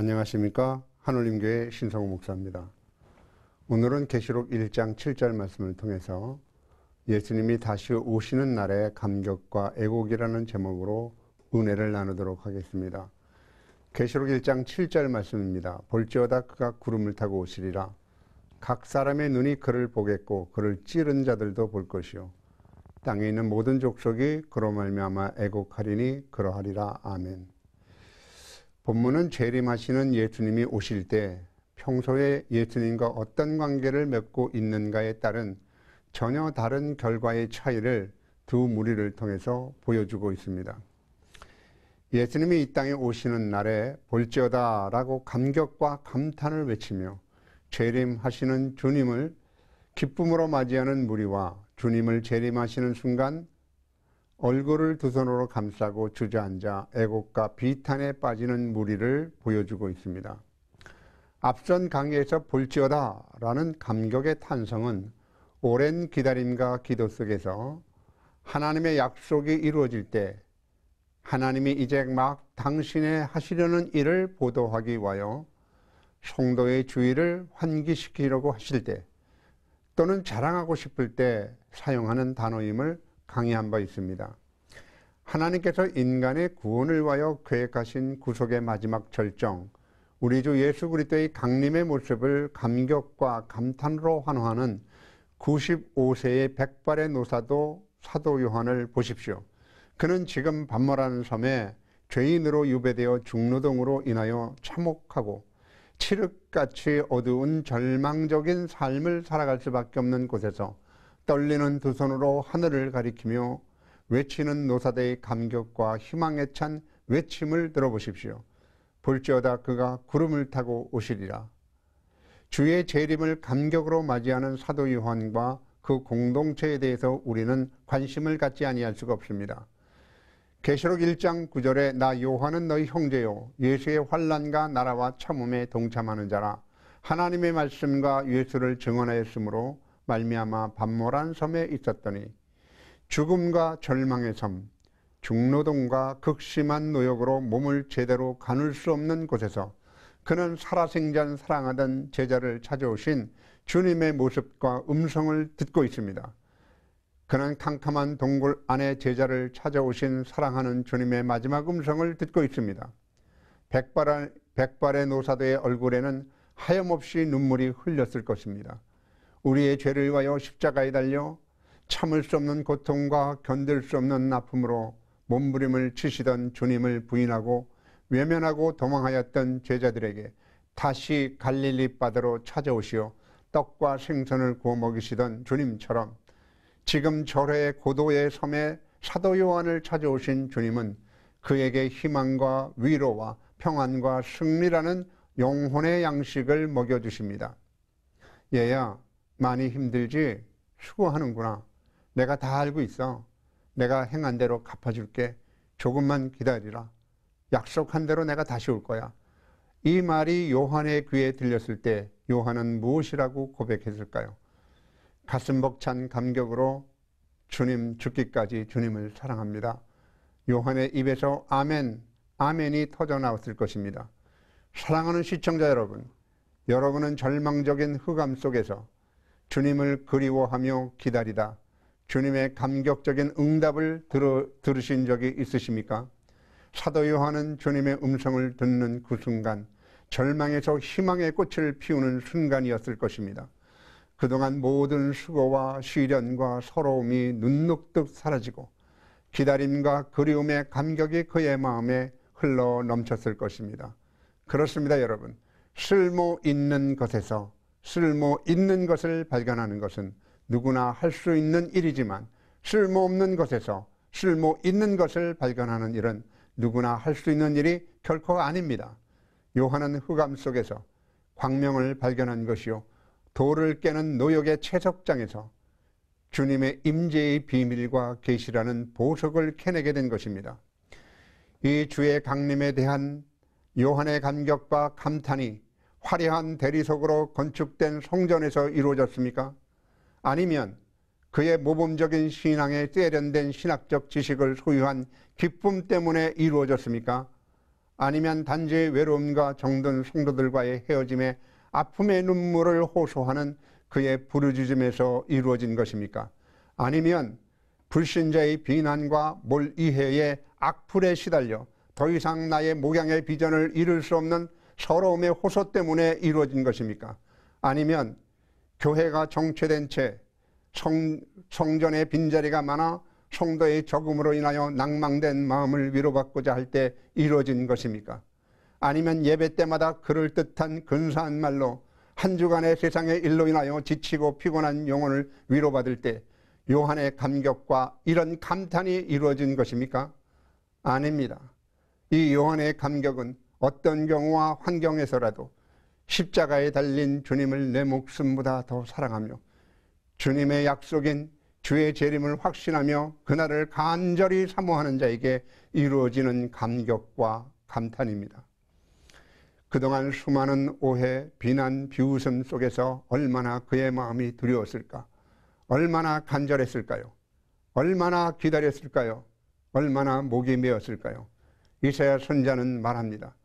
안녕하십니까 하늘님교회 신성우 목사입니다. 오늘은 계시록 1장 7절 말씀을 통해서 예수님이 다시 오시는 날의 감격과 애곡이라는 제목으로 은혜를 나누도록 하겠습니다. 계시록 1장 7절 말씀입니다. 볼지어다 그가 구름을 타고 오시리라. 각 사람의 눈이 그를 보겠고 그를 찌른 자들도 볼 것이요. 땅에 있는 모든 족속이 그로 말미암아 애곡하리니 그러하리라. 아멘. 본문은 재림하시는 예수님이 오실 때 평소에 예수님과 어떤 관계를 맺고 있는가에 따른 전혀 다른 결과의 차이를 두 무리를 통해서 보여주고 있습니다. 예수님이 이 땅에 오시는 날에 볼지어다라고 감격과 감탄을 외치며 재림하시는 주님을 기쁨으로 맞이하는 무리와 주님을 재림하시는 순간 얼굴을 두 손으로 감싸고 주저앉아 애국과 비탄에 빠지는 무리를 보여주고 있습니다. 앞선 강의에서 볼지어다 라는 감격의 탄성은 오랜 기다림과 기도 속에서 하나님의 약속이 이루어질 때 하나님이 이제 막 당신의 하시려는 일을 보도하기 와요. 성도의 주의를 환기시키려고 하실 때 또는 자랑하고 싶을 때 사용하는 단어임을 강의한 바 있습니다. 하나님께서 인간의 구원을 위하여 계획하신 구속의 마지막 절정, 우리 주 예수 그리스도의 강림의 모습을 감격과 감탄으로 환호하는 95세의 백발의 노사도 사도 요한을 보십시오. 그는 지금 반모라는 섬에 죄인으로 유배되어 중노동으로 인하여 참혹하고 칠흑같이 어두운 절망적인 삶을 살아갈 수밖에 없는 곳에서 떨리는 두 손으로 하늘을 가리키며 외치는 노사대의 감격과 희망에 찬 외침을 들어보십시오. 볼지어다 그가 구름을 타고 오시리라. 주의 재림을 감격으로 맞이하는 사도 요한과 그 공동체에 대해서 우리는 관심을 갖지 아니할 수가 없습니다. 계시록 1장 9절에 나 요한은 너희 형제요 예수의 환란과 나라와 참음에 동참하는 자라 하나님의 말씀과 예수를 증언하였으므로 말미암아 반모란 섬에 있었더니 죽음과 절망의 섬, 중노동과 극심한 노역으로 몸을 제대로 가눌 수 없는 곳에서 그는 살아생전 사랑하던 제자를 찾아오신 주님의 모습과 음성을 듣고 있습니다. 그는 캄캄한 동굴 안에 제자를 찾아오신 사랑하는 주님의 마지막 음성을 듣고 있습니다. 백발의, 백발의 노사도의 얼굴에는 하염없이 눈물이 흘렸을 것입니다. 우리의 죄를 위하여 십자가에 달려 참을 수 없는 고통과 견딜 수 없는 아픔으로 몸부림을 치시던 주님을 부인하고 외면하고 도망하였던 제자들에게 다시 갈릴리 바다로 찾아오시어 떡과 생선을 구워 먹이시던 주님처럼 지금 절의 고도의 섬에 사도 요한을 찾아오신 주님은 그에게 희망과 위로와 평안과 승리라는 영혼의 양식을 먹여주십니다. 얘야, 많이 힘들지 수고하는구나. 내가 다 알고 있어. 내가 행한 대로 갚아줄게. 조금만 기다리라. 약속한 대로 내가 다시 올 거야. 이 말이 요한의 귀에 들렸을 때 요한은 무엇이라고 고백했을까요? 가슴 벅찬 감격으로 주님 죽기까지 주님을 사랑합니다. 요한의 입에서 아멘, 아멘이 터져 나왔을 것입니다. 사랑하는 시청자 여러분, 여러분은 절망적인 흑암 속에서 주님을 그리워하며 기다리다 주님의 감격적인 응답을 들어, 들으신 적이 있으십니까? 사도 요한은 주님의 음성을 듣는 그 순간 절망에서 희망의 꽃을 피우는 순간이었을 것입니다. 그동안 모든 수고와 시련과 서러움이 눈녹듯 사라지고 기다림과 그리움의 감격이 그의 마음에 흘러 넘쳤을 것입니다. 그렇습니다, 여러분. 쓸모 있는 것에서 쓸모 있는 것을 발견하는 것은 누구나 할 수 있는 일이지만 쓸모 없는 것에서 쓸모 있는 것을 발견하는 일은 누구나 할 수 있는 일이 결코 아닙니다. 요한은 흑암 속에서 광명을 발견한 것이요. 돌을 깨는 노역의 채석장에서 주님의 임재의 비밀과 계시라는 보석을 캐내게 된 것입니다. 이 주의 강림에 대한 요한의 감격과 감탄이 화려한 대리석으로 건축된 성전에서 이루어졌습니까? 아니면 그의 모범적인 신앙에 세련된 신학적 지식을 소유한 기쁨 때문에 이루어졌습니까? 아니면 단지 외로움과 정든 성도들과의 헤어짐에 아픔의 눈물을 호소하는 그의 부르짖음에서 이루어진 것입니까? 아니면 불신자의 비난과 몰이해에 악플에 시달려 더 이상 나의 목양의 비전을 이룰 수 없는 서러움의 호소 때문에 이루어진 것입니까? 아니면 교회가 정체된 채 성, 성전의 빈자리가 많아 성도의 적음으로 인하여 낭망된 마음을 위로받고자 할 때 이루어진 것입니까? 아니면 예배 때마다 그럴듯한 근사한 말로 한 주간의 세상의 일로 인하여 지치고 피곤한 영혼을 위로받을 때 요한의 감격과 이런 감탄이 이루어진 것입니까? 아닙니다. 이 요한의 감격은 어떤 경우와 환경에서라도 십자가에 달린 주님을 내 목숨보다 더 사랑하며 주님의 약속인 주의 재림을 확신하며 그날을 간절히 사모하는 자에게 이루어지는 감격과 감탄입니다. 그동안 수많은 오해, 비난, 비웃음 속에서 얼마나 그의 마음이 두려웠을까? 얼마나 간절했을까요? 얼마나 기다렸을까요? 얼마나 목이 메었을까요? 이사야 선자는 말합니다.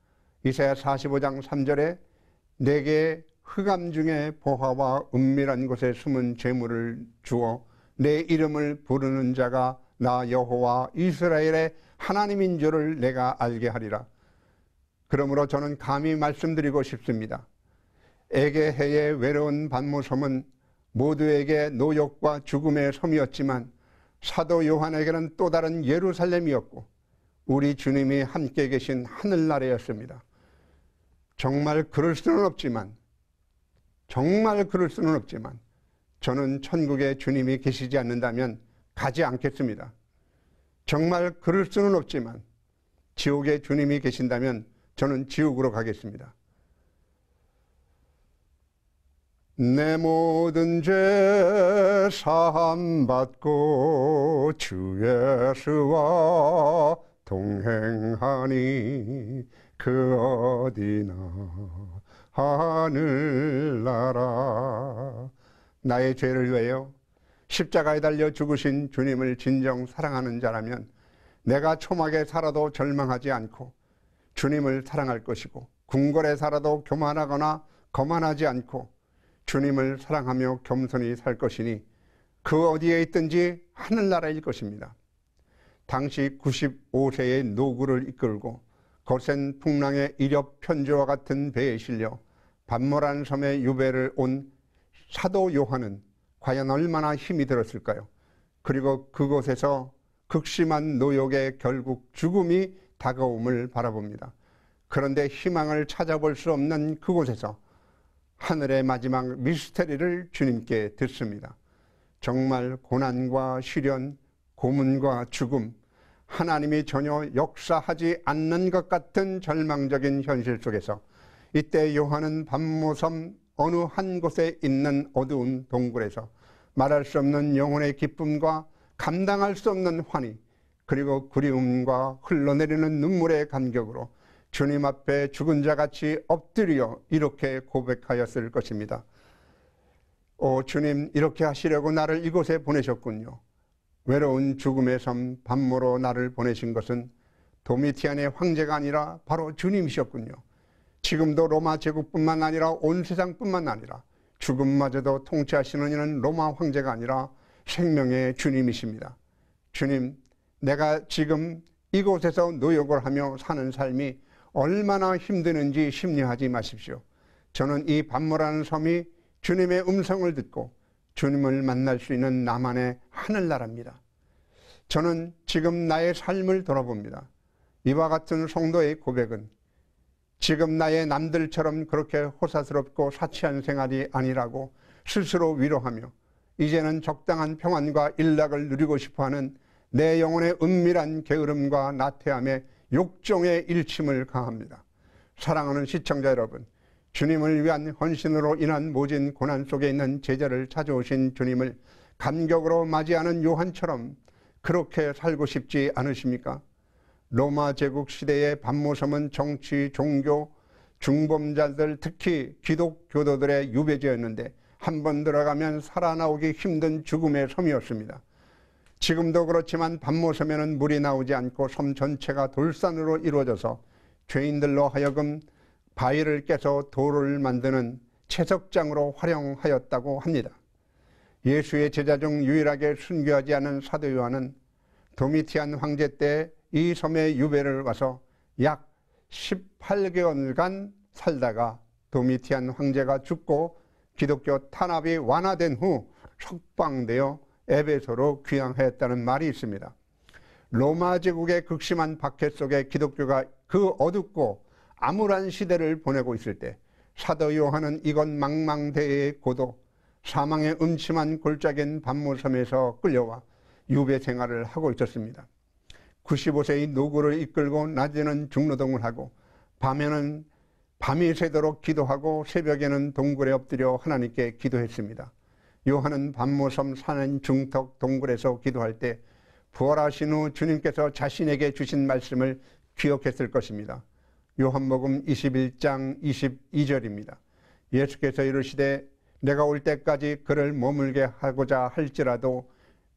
이사야 45장 3절에 내게 흑암 중에 보화와 은밀한 곳에 숨은 재물을 주어 내 이름을 부르는 자가 나 여호와 이스라엘의 하나님인 줄을 내가 알게 하리라. 그러므로 저는 감히 말씀드리고 싶습니다. 에게해의 외로운 반모섬은 모두에게 노역과 죽음의 섬이었지만 사도 요한에게는 또 다른 예루살렘이었고 우리 주님이 함께 계신 하늘나라였습니다. 정말 그럴 수는 없지만 정말 그럴 수는 없지만 저는 천국에 주님이 계시지 않는다면 가지 않겠습니다. 정말 그럴 수는 없지만 지옥에 주님이 계신다면 저는 지옥으로 가겠습니다. 내 모든 죄 사함받고 주 예수와 동행하니 그 어디나 하늘나라 나의 죄를 위하여 십자가에 달려 죽으신 주님을 진정 사랑하는 자라면 내가 초막에 살아도 절망하지 않고 주님을 사랑할 것이고 궁궐에 살아도 교만하거나 거만하지 않고 주님을 사랑하며 겸손히 살 것이니 그 어디에 있든지 하늘나라일 것입니다. 당시 95세의 노구를 이끌고 거센 풍랑의 이력 편지와 같은 배에 실려 반모란 섬의 유배를 온 사도 요한은 과연 얼마나 힘이 들었을까요? 그리고 그곳에서 극심한 노역에 결국 죽음이 다가옴을 바라봅니다. 그런데 희망을 찾아볼 수 없는 그곳에서 하늘의 마지막 미스테리를 주님께 듣습니다. 정말 고난과 시련, 고문과 죽음, 하나님이 전혀 역사하지 않는 것 같은 절망적인 현실 속에서 이때 요한은 밤모섬 어느 한 곳에 있는 어두운 동굴에서 말할 수 없는 영혼의 기쁨과 감당할 수 없는 환희 그리고 그리움과 흘러내리는 눈물의 간격으로 주님 앞에 죽은 자같이 엎드려 이렇게 고백하였을 것입니다. 오 주님 이렇게 하시려고 나를 이곳에 보내셨군요. 외로운 죽음의 섬 밤모로 나를 보내신 것은 도미티안의 황제가 아니라 바로 주님이셨군요. 지금도 로마 제국뿐만 아니라 온 세상뿐만 아니라 죽음마저도 통치하시는 이는 로마 황제가 아니라 생명의 주님이십니다. 주님, 내가 지금 이곳에서 노역을 하며 사는 삶이 얼마나 힘드는지 심리하지 마십시오. 저는 이 반모라는 섬이 주님의 음성을 듣고 주님을 만날 수 있는 나만의 하늘나라입니다. 저는 지금 나의 삶을 돌아봅니다. 이와 같은 성도의 고백은 지금 나의 남들처럼 그렇게 호사스럽고 사치한 생활이 아니라고 스스로 위로하며 이제는 적당한 평안과 일락을 누리고 싶어하는 내 영혼의 은밀한 게으름과 나태함에 욕정의 일침을 가합니다. 사랑하는 시청자 여러분, 주님을 위한 헌신으로 인한 모진 고난 속에 있는 제자를 찾아오신 주님을 감격으로 맞이하는 요한처럼 그렇게 살고 싶지 않으십니까? 로마 제국 시대의 반모섬은 정치, 종교, 중범자들 특히 기독교도들의 유배지였는데 한 번 들어가면 살아나오기 힘든 죽음의 섬이었습니다. 지금도 그렇지만 반모섬에는 물이 나오지 않고 섬 전체가 돌산으로 이루어져서 죄인들로 하여금 바위를 깨서 돌을 만드는 채석장으로 활용하였다고 합니다. 예수의 제자 중 유일하게 순교하지 않은 사도 요한은 도미티안 황제 때 이 섬에 유배를 와서 약 18개월간 살다가 도미티안 황제가 죽고 기독교 탄압이 완화된 후 석방되어 에베소로 귀향하였다는 말이 있습니다. 로마 제국의 극심한 박해 속에 기독교가 그 어둡고 암울한 시대를 보내고 있을 때 사도 요한은 이건 망망대해의 고도 사망의 음침한 골짜기인 반모섬에서 끌려와 유배 생활을 하고 있었습니다. 95세의 노구를 이끌고 낮에는 중노동을 하고 밤에는 밤이 새도록 기도하고 새벽에는 동굴에 엎드려 하나님께 기도했습니다. 요한은 반모섬 사는 중턱 동굴에서 기도할 때 부활하신 후 주님께서 자신에게 주신 말씀을 기억했을 것입니다. 요한복음 21장 22절입니다. 예수께서 이르시되 내가 올 때까지 그를 머물게 하고자 할지라도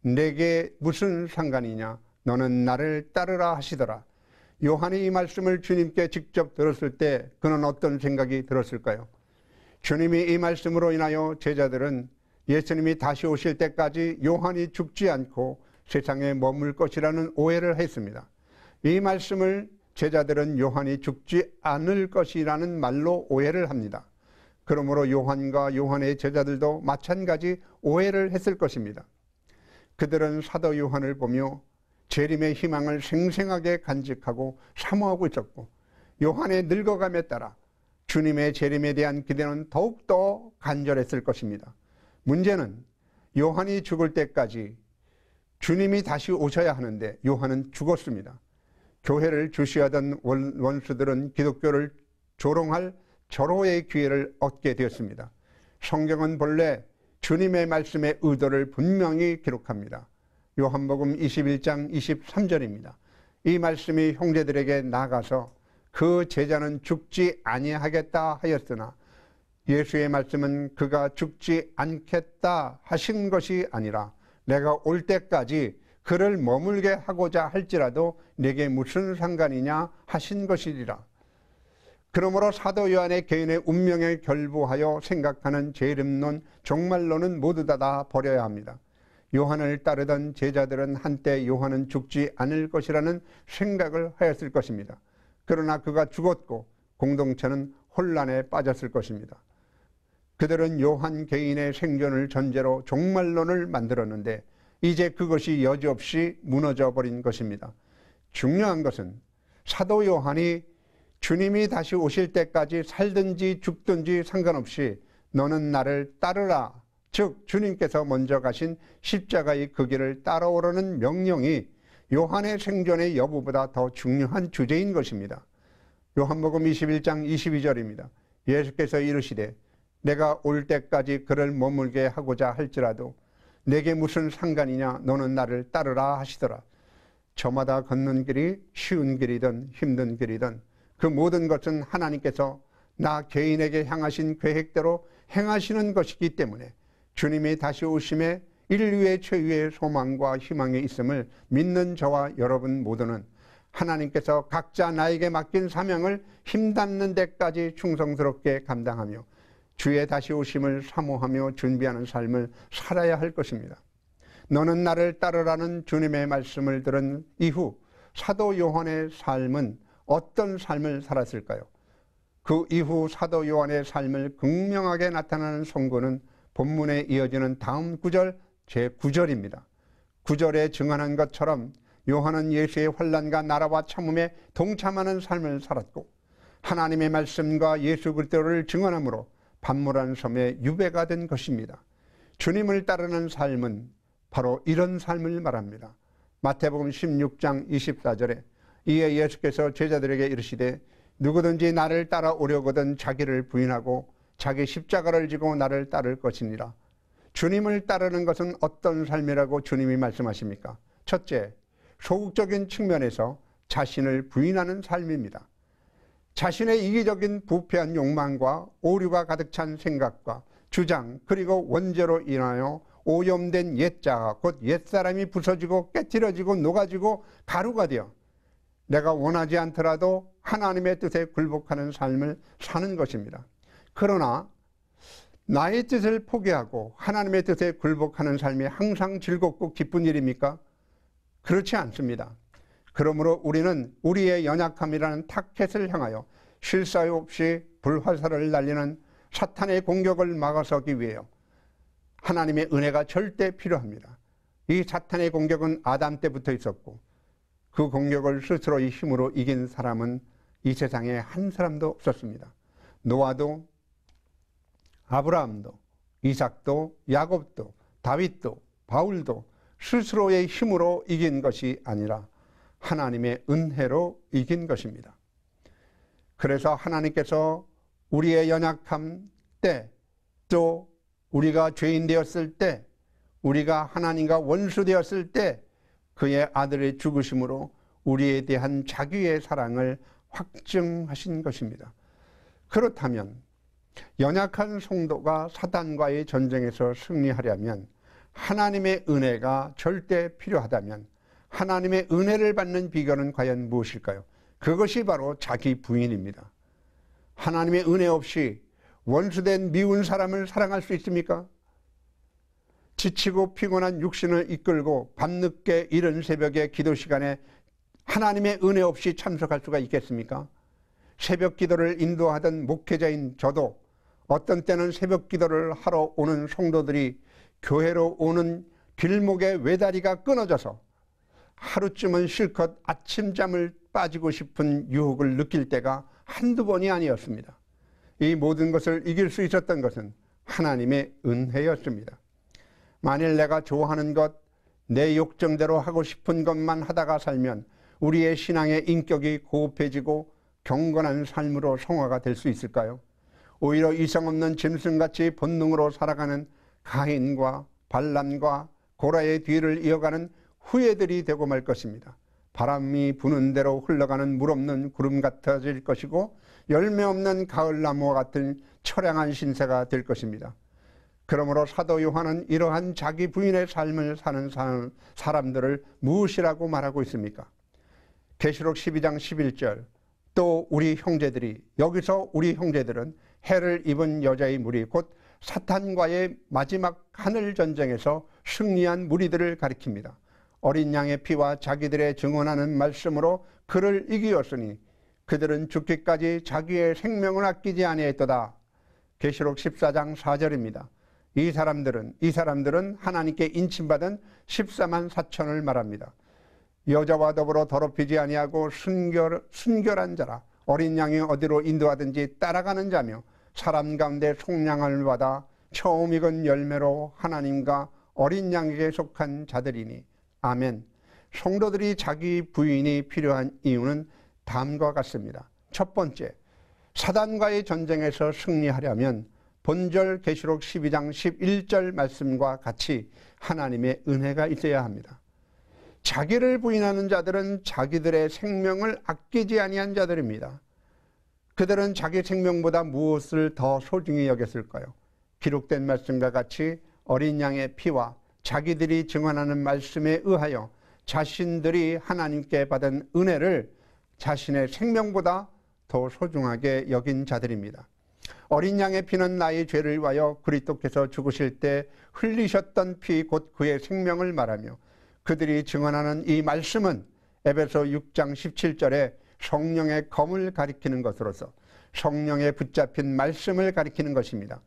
내게 무슨 상관이냐 너는 나를 따르라 하시더라. 요한이 이 말씀을 주님께 직접 들었을 때 그는 어떤 생각이 들었을까요? 주님이 이 말씀으로 인하여 제자들은 예수님이 다시 오실 때까지 요한이 죽지 않고 세상에 머물 것이라는 오해를 했습니다. 이 말씀을 제자들은 요한이 죽지 않을 것이라는 말로 오해를 합니다. 그러므로 요한과 요한의 제자들도 마찬가지 오해를 했을 것입니다. 그들은 사도 요한을 보며 재림의 희망을 생생하게 간직하고 사모하고 있었고 요한의 늙어감에 따라 주님의 재림에 대한 기대는 더욱더 간절했을 것입니다. 문제는 요한이 죽을 때까지 주님이 다시 오셔야 하는데 요한은 죽었습니다. 교회를 주시하던 원수들은 기독교를 조롱할 절호의 기회를 얻게 되었습니다. 성경은 본래 주님의 말씀의 의도를 분명히 기록합니다. 요한복음 21장 23절입니다. 이 말씀이 형제들에게 나가서 그 제자는 죽지 아니하겠다 하였으나 예수의 말씀은 그가 죽지 않겠다 하신 것이 아니라 내가 올 때까지 그를 머물게 하고자 할지라도 내게 무슨 상관이냐 하신 것이리라. 그러므로 사도 요한의 개인의 운명에 결부하여 생각하는 재림론, 종말론은 모두 다, 다 버려야 합니다. 요한을 따르던 제자들은 한때 요한은 죽지 않을 것이라는 생각을 하였을 것입니다. 그러나 그가 죽었고 공동체는 혼란에 빠졌을 것입니다. 그들은 요한 개인의 생존을 전제로 종말론을 만들었는데 이제 그것이 여지없이 무너져 버린 것입니다. 중요한 것은 사도 요한이 주님이 다시 오실 때까지 살든지 죽든지 상관없이 너는 나를 따르라. 즉, 주님께서 먼저 가신 십자가의 그 길을 따라오라는 명령이 요한의 생존의 여부보다 더 중요한 주제인 것입니다. 요한복음 21장 22절입니다. 예수께서 이르시되 내가 올 때까지 그를 머물게 하고자 할지라도 내게 무슨 상관이냐 너는 나를 따르라 하시더라. 저마다 걷는 길이 쉬운 길이든 힘든 길이든 그 모든 것은 하나님께서 나 개인에게 향하신 계획대로 행하시는 것이기 때문에 주님이 다시 오심에 인류의 최후의 소망과 희망이 있음을 믿는 저와 여러분 모두는 하나님께서 각자 나에게 맡긴 사명을 힘닿는 데까지 충성스럽게 감당하며 주의 다시 오심을 사모하며 준비하는 삶을 살아야 할 것입니다. 너는 나를 따르라는 주님의 말씀을 들은 이후 사도 요한의 삶은 어떤 삶을 살았을까요? 그 이후 사도 요한의 삶을 극명하게 나타나는 선고는 본문에 이어지는 다음 구절 제9절입니다. 9절에 증언한 것처럼 요한은 예수의 환란과 나라와 참음에 동참하는 삶을 살았고 하나님의 말씀과 예수 그리스도를 증언함으로 반모란 섬에 유배가 된 것입니다. 주님을 따르는 삶은 바로 이런 삶을 말합니다. 마태복음 16장 24절에 이에 예수께서 제자들에게 이르시되 누구든지 나를 따라오려거든 자기를 부인하고 자기 십자가를 지고 나를 따를 것이니라. 주님을 따르는 것은 어떤 삶이라고 주님이 말씀하십니까? 첫째, 소극적인 측면에서 자신을 부인하는 삶입니다. 자신의 이기적인 부패한 욕망과 오류가 가득 찬 생각과 주장 그리고 원죄로 인하여 오염된 옛자가 곧 옛사람이 부서지고 깨뜨려지고 녹아지고 가루가 되어 내가 원하지 않더라도 하나님의 뜻에 굴복하는 삶을 사는 것입니다. 그러나 나의 뜻을 포기하고 하나님의 뜻에 굴복하는 삶이 항상 즐겁고 기쁜 일입니까? 그렇지 않습니다. 그러므로 우리는 우리의 연약함이라는 타켓을 향하여 실 사이 없이 불화살을 날리는 사탄의 공격을 막아서기 위해 하나님의 은혜가 절대 필요합니다. 이 사탄의 공격은 아담 때부터 있었고 그 공격을 스스로의 힘으로 이긴 사람은 이 세상에 한 사람도 없었습니다. 노아도 아브라함도 이삭도 야곱도 다윗도 바울도 스스로의 힘으로 이긴 것이 아니라 하나님의 은혜로 이긴 것입니다. 그래서 하나님께서 우리의 연약함 때, 또 우리가 죄인 되었을 때, 우리가 하나님과 원수 되었을 때, 그의 아들의 죽으심으로 우리에 대한 자기의 사랑을 확증하신 것입니다. 그렇다면 연약한 성도가 사단과의 전쟁에서 승리하려면 하나님의 은혜가 절대 필요하다면 하나님의 은혜를 받는 비결은 과연 무엇일까요? 그것이 바로 자기 부인입니다. 하나님의 은혜 없이 원수된 미운 사람을 사랑할 수 있습니까? 지치고 피곤한 육신을 이끌고 밤늦게 이른 새벽에 기도 시간에 하나님의 은혜 없이 참석할 수가 있겠습니까? 새벽 기도를 인도하던 목회자인 저도 어떤 때는 새벽 기도를 하러 오는 성도들이 교회로 오는 길목에 외다리가 끊어져서 하루쯤은 실컷 아침잠을 빠지고 싶은 유혹을 느낄 때가 한두 번이 아니었습니다. 이 모든 것을 이길 수 있었던 것은 하나님의 은혜였습니다. 만일 내가 좋아하는 것, 내 욕정대로 하고 싶은 것만 하다가 살면 우리의 신앙의 인격이 고급해지고 경건한 삶으로 성화가 될 수 있을까요? 오히려 이성 없는 짐승같이 본능으로 살아가는 가인과 반란과 고라의 뒤를 이어가는 후예들이 되고 말 것입니다. 바람이 부는 대로 흘러가는 물 없는 구름 같아질 것이고 열매 없는 가을 나무와 같은 처량한 신세가 될 것입니다. 그러므로 사도 요한은 이러한 자기 부인의 삶을 사는 사람들을 무엇이라고 말하고 있습니까? 계시록 12장 11절 또 우리 형제들이 여기서 우리 형제들은 해를 입은 여자의 무리 곧 사탄과의 마지막 하늘 전쟁에서 승리한 무리들을 가리킵니다. 어린 양의 피와 자기들의 증언하는 말씀으로 그를 이기었으니 그들은 죽기까지 자기의 생명을 아끼지 아니했도다. 계시록 14장 4절입니다. 이 사람들은 이 사람들은 하나님께 인침받은 14만 4천을 말합니다. 여자와 더불어 더럽히지 아니하고 순결 순결한 자라 어린 양이 어디로 인도하든지 따라가는 자며 사람 가운데 속량을 받아 처음 익은 열매로 하나님과 어린 양에게 속한 자들이니 아멘. 성도들이 자기 부인이 필요한 이유는 다음과 같습니다. 첫 번째, 사단과의 전쟁에서 승리하려면 본절 계시록 12장 11절 말씀과 같이 하나님의 은혜가 있어야 합니다. 자기를 부인하는 자들은 자기들의 생명을 아끼지 아니한 자들입니다. 그들은 자기 생명보다 무엇을 더 소중히 여겼을까요? 기록된 말씀과 같이 어린 양의 피와 자기들이 증언하는 말씀에 의하여 자신들이 하나님께 받은 은혜를 자신의 생명보다 더 소중하게 여긴 자들입니다. 어린 양의 피는 나의 죄를 위하여 그리스도께서 죽으실 때 흘리셨던 피 곧 그의 생명을 말하며 그들이 증언하는 이 말씀은 에베소 6장 17절에 성령의 검을 가리키는 것으로서 성령에 붙잡힌 말씀을 가리키는 것입니다.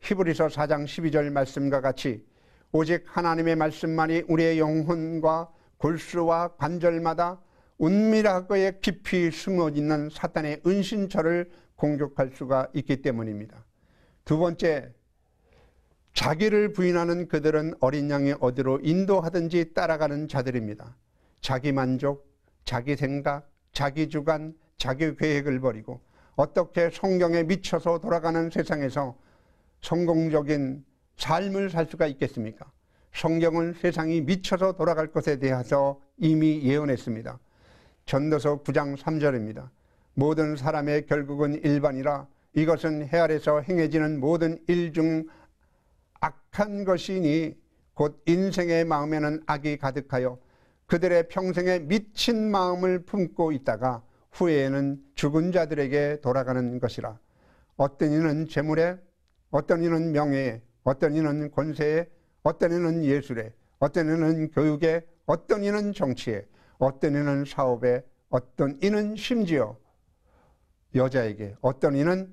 히브리서 4장 12절 말씀과 같이 오직 하나님의 말씀만이 우리의 영혼과 골수와 관절마다 운밀하게 깊이 숨어 있는 사탄의 은신처를 공격할 수가 있기 때문입니다. 두 번째, 자기를 부인하는 그들은 어린 양이 어디로 인도하든지 따라가는 자들입니다. 자기 만족, 자기 생각, 자기 주관, 자기 계획을 버리고 어떻게 성경에 미쳐서 돌아가는 세상에서 성공적인 삶을 살 수가 있겠습니까? 성경은 세상이 미쳐서 돌아갈 것에 대해서 이미 예언했습니다. 전도서 9장 3절입니다. 모든 사람의 결국은 일반이라 이것은 해 아래서 행해지는 모든 일 중 악한 것이니 곧 인생의 마음에는 악이 가득하여 그들의 평생에 미친 마음을 품고 있다가 후에는 죽은 자들에게 돌아가는 것이라. 어떤 이는 재물에, 어떤 이는 명예에, 어떤 이는 권세에, 어떤 이는 예술에, 어떤 이는 교육에, 어떤 이는 정치에, 어떤 이는 사업에, 어떤 이는 심지어 여자에게, 어떤 이는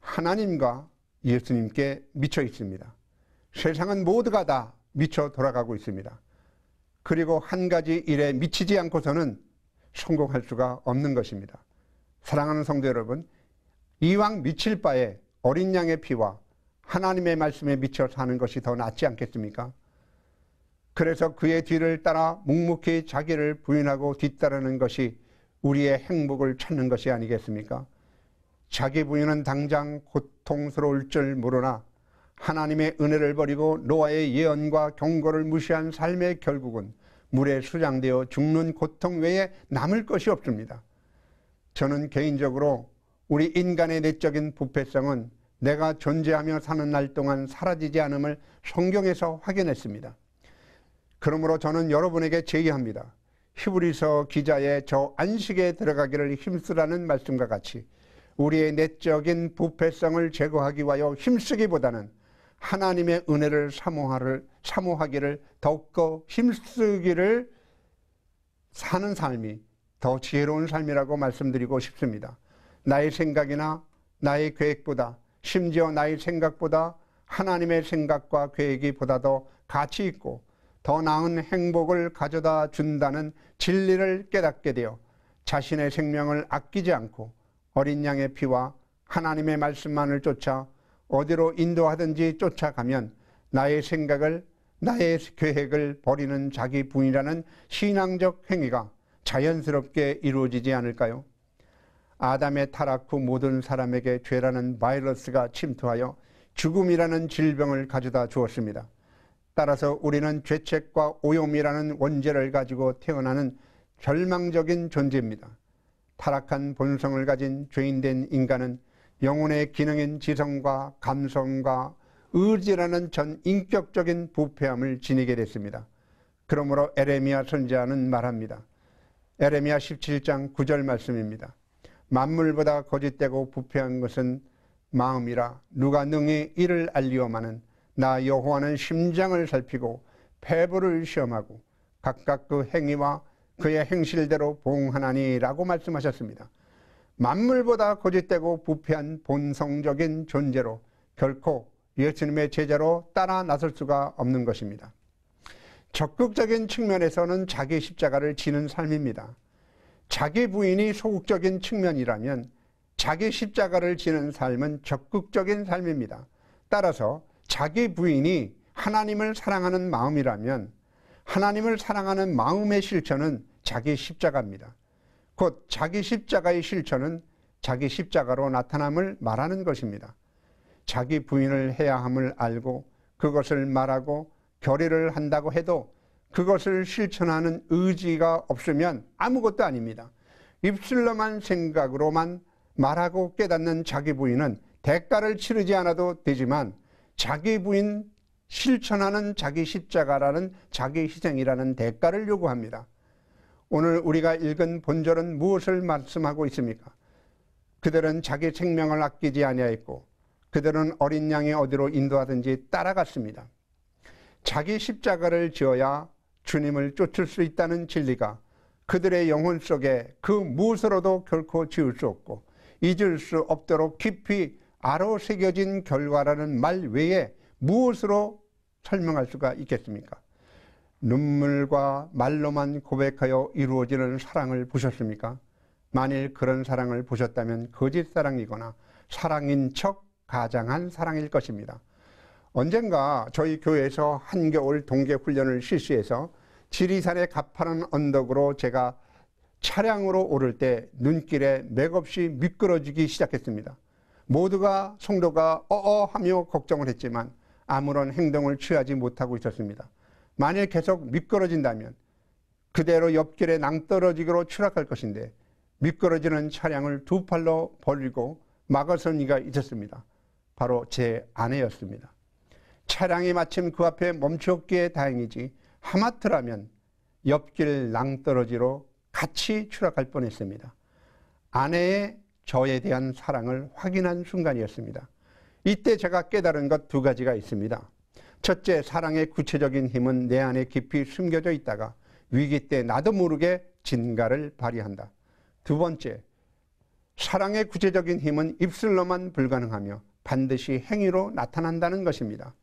하나님과 예수님께 미쳐 있습니다. 세상은 모두가 다 미쳐 돌아가고 있습니다. 그리고 한 가지 일에 미치지 않고서는 성공할 수가 없는 것입니다. 사랑하는 성도 여러분, 이왕 미칠 바에 어린 양의 피와 하나님의 말씀에 미쳐 사는 것이 더 낫지 않겠습니까? 그래서 그의 뒤를 따라 묵묵히 자기를 부인하고 뒤따르는 것이 우리의 행복을 찾는 것이 아니겠습니까? 자기 부인은 당장 고통스러울 줄 모르나 하나님의 은혜를 버리고 노아의 예언과 경고를 무시한 삶의 결국은 물에 수장되어 죽는 고통 외에 남을 것이 없습니다. 저는 개인적으로 우리 인간의 내적인 부패성은 내가 존재하며 사는 날 동안 사라지지 않음을 성경에서 확인했습니다. 그러므로 저는 여러분에게 제의합니다. 히브리서 기자의 저 안식에 들어가기를 힘쓰라는 말씀과 같이 우리의 내적인 부패성을 제거하기 위하여 힘쓰기보다는 하나님의 은혜를 사모하를, 사모하기를 더욱더 힘쓰기를 사는 삶이 더 지혜로운 삶이라고 말씀드리고 싶습니다. 나의 생각이나 나의 계획보다 심지어 나의 생각보다 하나님의 생각과 계획이 보다도 가치 있고 더 나은 행복을 가져다 준다는 진리를 깨닫게 되어 자신의 생명을 아끼지 않고 어린 양의 피와 하나님의 말씀만을 쫓아 어디로 인도하든지 쫓아가면 나의 생각을 나의 계획을 버리는 자기 분이라는 신앙적 행위가 자연스럽게 이루어지지 않을까요? 아담의 타락 후 모든 사람에게 죄라는 바이러스가 침투하여 죽음이라는 질병을 가져다 주었습니다. 따라서 우리는 죄책과 오염이라는 원죄를 가지고 태어나는 절망적인 존재입니다. 타락한 본성을 가진 죄인된 인간은 영혼의 기능인 지성과 감성과 의지라는 전 인격적인 부패함을 지니게 됐습니다. 그러므로 에레미아 선지자는 말합니다. 에레미아 17장 9절 말씀입니다. 만물보다 거짓되고 부패한 것은 마음이라 누가 능히 이를 알리오마는 나 여호와는 심장을 살피고 폐부를 시험하고 각각 그 행위와 그의 행실대로 봉하나니라고 말씀하셨습니다. 만물보다 거짓되고 부패한 본성적인 존재로 결코 예수님의 제자로 따라 나설 수가 없는 것입니다. 적극적인 측면에서는 자기 십자가를 지는 삶입니다. 자기 부인이 소극적인 측면이라면 자기 십자가를 지는 삶은 적극적인 삶입니다. 따라서 자기 부인이 하나님을 사랑하는 마음이라면 하나님을 사랑하는 마음의 실천은 자기 십자가입니다. 곧 자기 십자가의 실천은 자기 십자가로 나타남을 말하는 것입니다. 자기 부인을 해야 함을 알고 그것을 말하고 결의를 한다고 해도 그것을 실천하는 의지가 없으면 아무것도 아닙니다. 입술로만 생각으로만 말하고 깨닫는 자기 부인은 대가를 치르지 않아도 되지만 자기 부인 실천하는 자기 십자가라는 자기 희생이라는 대가를 요구합니다. 오늘 우리가 읽은 본절은 무엇을 말씀하고 있습니까? 그들은 자기 생명을 아끼지 아니하였고 그들은 어린 양이 어디로 인도하든지 따라갔습니다. 자기 십자가를 지어야 주님을 쫓을 수 있다는 진리가 그들의 영혼 속에 그 무엇으로도 결코 지울 수 없고 잊을 수 없도록 깊이 아로 새겨진 결과라는 말 외에 무엇으로 설명할 수가 있겠습니까? 눈물과 말로만 고백하여 이루어지는 사랑을 보셨습니까? 만일 그런 사랑을 보셨다면 거짓 사랑이거나 사랑인 척 가장한 사랑일 것입니다. 언젠가 저희 교회에서 한겨울 동계 훈련을 실시해서 지리산의 가파른 언덕으로 제가 차량으로 오를 때 눈길에 맥없이 미끄러지기 시작했습니다. 모두가 송도가 어어하며 걱정을 했지만 아무런 행동을 취하지 못하고 있었습니다. 만일 계속 미끄러진다면 그대로 옆길에 낭떠러지기로 추락할 것인데 미끄러지는 차량을 두 팔로 벌리고 막아선 이가 있었습니다. 바로 제 아내였습니다. 차량이 마침 그 앞에 멈췄기에 다행이지 하마트라면 옆길 낭떠러지로 같이 추락할 뻔했습니다. 아내의 저에 대한 사랑을 확인한 순간이었습니다. 이때 제가 깨달은 것 두 가지가 있습니다. 첫째, 사랑의 구체적인 힘은 내 안에 깊이 숨겨져 있다가 위기 때 나도 모르게 진가를 발휘한다. 두 번째, 사랑의 구체적인 힘은 입술로만 불가능하며 반드시 행위로 나타난다는 것입니다.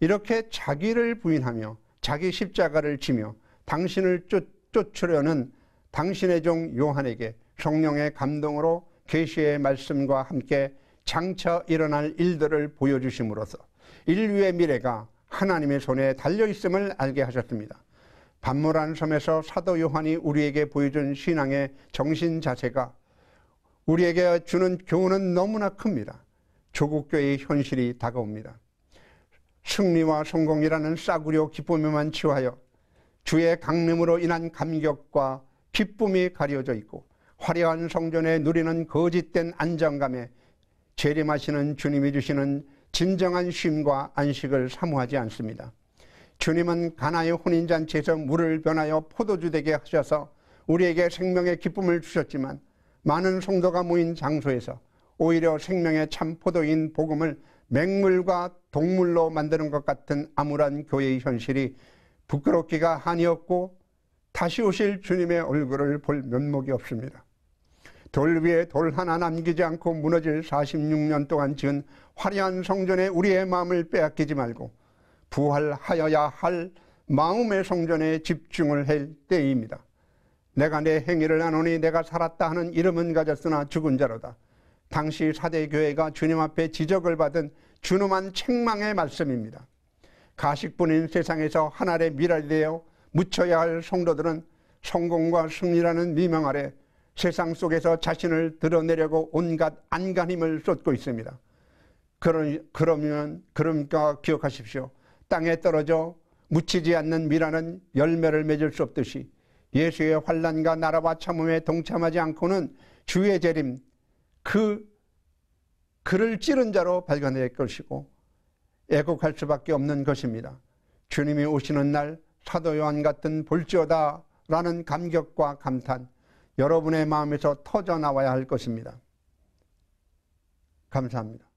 이렇게 자기를 부인하며 자기 십자가를 지며 당신을 쫓, 쫓으려는 당신의 종 요한에게 성령의 감동으로 계시의 말씀과 함께 장차 일어날 일들을 보여주심으로써 인류의 미래가 하나님의 손에 달려있음을 알게 하셨습니다. 반모란 섬에서 사도 요한이 우리에게 보여준 신앙의 정신 자세가 우리에게 주는 교훈은 너무나 큽니다. 조국교의 현실이 다가옵니다. 승리와 성공이라는 싸구려 기쁨에만 치하여 주의 강림으로 인한 감격과 기쁨이 가려져 있고 화려한 성전에 누리는 거짓된 안정감에 재림하시는 주님이 주시는 진정한 쉼과 안식을 사모하지 않습니다. 주님은 가나의 혼인잔치에서 물을 변하여 포도주 되게 하셔서 우리에게 생명의 기쁨을 주셨지만 많은 성도가 모인 장소에서 오히려 생명의 참 포도인 복음을 맹물과 동물로 만드는 것 같은 암울한 교회의 현실이 부끄럽기가 한이었고 다시 오실 주님의 얼굴을 볼 면목이 없습니다. 돌 위에 돌 하나 남기지 않고 무너질 46년 동안 지은 화려한 성전에 우리의 마음을 빼앗기지 말고 부활하여야 할 마음의 성전에 집중을 할 때입니다. 내가 내 행위를 안오니 내가 살았다 하는 이름은 가졌으나 죽은 자로다. 당시 사대교회가 주님 앞에 지적을 받은 준엄한 책망의 말씀입니다. 가식뿐인 세상에서 하늘에 미랄되어 묻혀야 할 성도들은 성공과 승리라는 미명 아래 세상 속에서 자신을 드러내려고 온갖 안간힘을 쏟고 있습니다. 그러, 그러면 그러니까 기억하십시오. 땅에 떨어져 묻히지 않는 미라는 열매를 맺을 수 없듯이 예수의 환란과 나라와 참음에 동참하지 않고는 주의 재림 그 그를 찌른 자로 발견될 것이고 애국할 수밖에 없는 것입니다. 주님이 오시는 날 사도 요한 같은 볼지어다 라는 감격과 감탄 여러분의 마음에서 터져나와야 할 것입니다. 감사합니다.